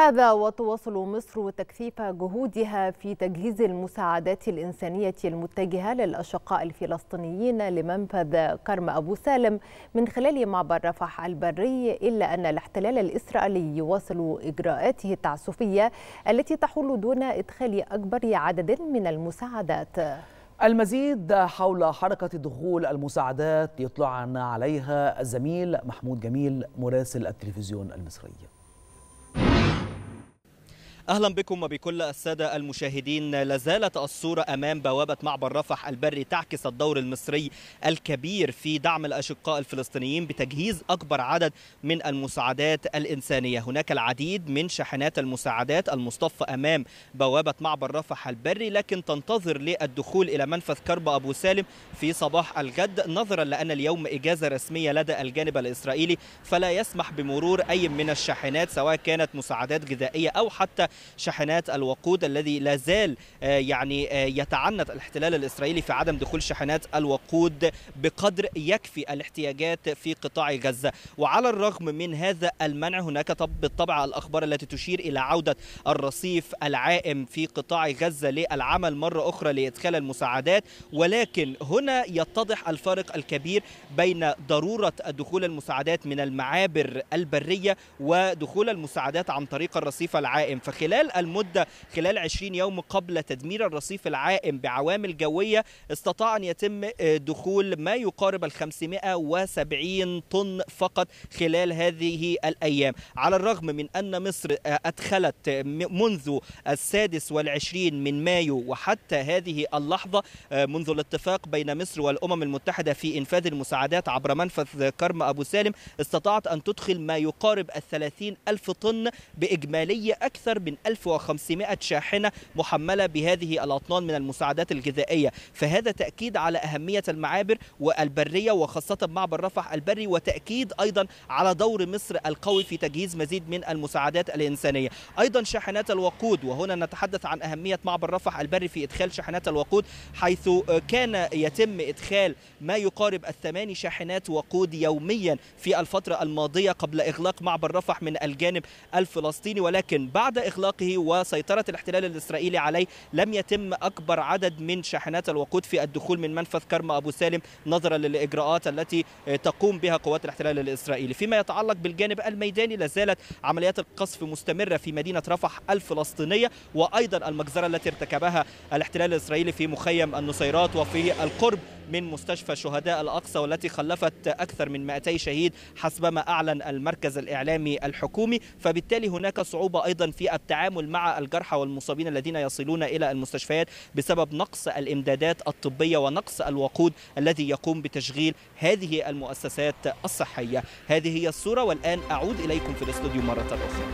هذا وتواصل مصر تكثيف جهودها في تجهيز المساعدات الإنسانية المتجهة للأشقاء الفلسطينيين لمنفذ كرم أبو سالم من خلال معبر رفح البري إلا أن الاحتلال الإسرائيلي يواصل إجراءاته التعسفية التي تحول دون إدخال أكبر عدد من المساعدات المزيد حول حركة دخول المساعدات يطلعنا عليها الزميل محمود جميل مراسل التلفزيون المصري اهلا بكم وبكل الساده المشاهدين لازالت الصوره امام بوابه معبر رفح البري تعكس الدور المصري الكبير في دعم الاشقاء الفلسطينيين بتجهيز اكبر عدد من المساعدات الانسانيه هناك العديد من شاحنات المساعدات المصطفى امام بوابه معبر رفح البري لكن تنتظر للدخول الى منفذ كرب ابو سالم في صباح الغد نظرا لان اليوم اجازه رسميه لدى الجانب الاسرائيلي فلا يسمح بمرور اي من الشاحنات سواء كانت مساعدات غذائيه او حتى شاحنات الوقود الذي لا زال آه، يعني آه، يتعنت الاحتلال الاسرائيلي في عدم دخول شاحنات الوقود بقدر يكفي الاحتياجات في قطاع غزه وعلى الرغم من هذا المنع هناك بالطبع الاخبار التي تشير الى عوده الرصيف العائم في قطاع غزه للعمل مره اخرى لادخال المساعدات ولكن هنا يتضح الفارق الكبير بين ضروره دخول المساعدات من المعابر البريه ودخول المساعدات عن طريق الرصيف العائم فخ خلال المدة خلال 20 يوم قبل تدمير الرصيف العائم بعوامل جوية استطاع أن يتم آه، دخول ما يقارب ال 570 طن فقط خلال هذه الأيام على الرغم من أن مصر آه، أدخلت آه، منذ السادس والعشرين من مايو وحتى هذه اللحظة منذ الاتفاق بين مصر والأمم المتحدة في إنفاذ المساعدات عبر منفذ كرم أبو سالم استطاعت أن تدخل ما يقارب الثلاثين ألف طن بإجمالية أكثر من من 1500 شاحنة محملة بهذه الأطنان من المساعدات الغذائية فهذا تأكيد على أهمية المعابر والبرية وخاصة معبر رفح البري وتأكيد أيضا على دور مصر القوي في تجهيز مزيد من المساعدات الإنسانية أيضا شاحنات الوقود وهنا نتحدث عن أهمية معبر رفح البري في إدخال شاحنات الوقود حيث كان يتم إدخال ما يقارب الثماني شاحنات وقود يوميا في الفترة الماضية قبل إغلاق معبر رفح من الجانب الفلسطيني ولكن بعد إغلاق إخلاقه وسيطرة الاحتلال الإسرائيلي عليه لم يتم أكبر عدد من شاحنات الوقود في الدخول من منفذ كرم أبو سالم نظرا للإجراءات التي تقوم بها قوات الاحتلال الإسرائيلي فيما يتعلق بالجانب الميداني لازالت عمليات القصف مستمرة في مدينة رفح الفلسطينية وأيضا المجزرة التي ارتكبها الاحتلال الإسرائيلي في مخيم النصيرات وفي القرب من مستشفى شهداء الأقصى والتي خلفت أكثر من 200 شهيد حسبما أعلن المركز الإعلامي الحكومي فبالتالي هناك صعوبة أيضا في التعامل التعامل مع الجرحى والمصابين الذين يصلون إلى المستشفيات بسبب نقص الإمدادات الطبية ونقص الوقود الذي يقوم بتشغيل هذه المؤسسات الصحية هذه هي الصورة والآن أعود إليكم في الاستوديو مرة أخرى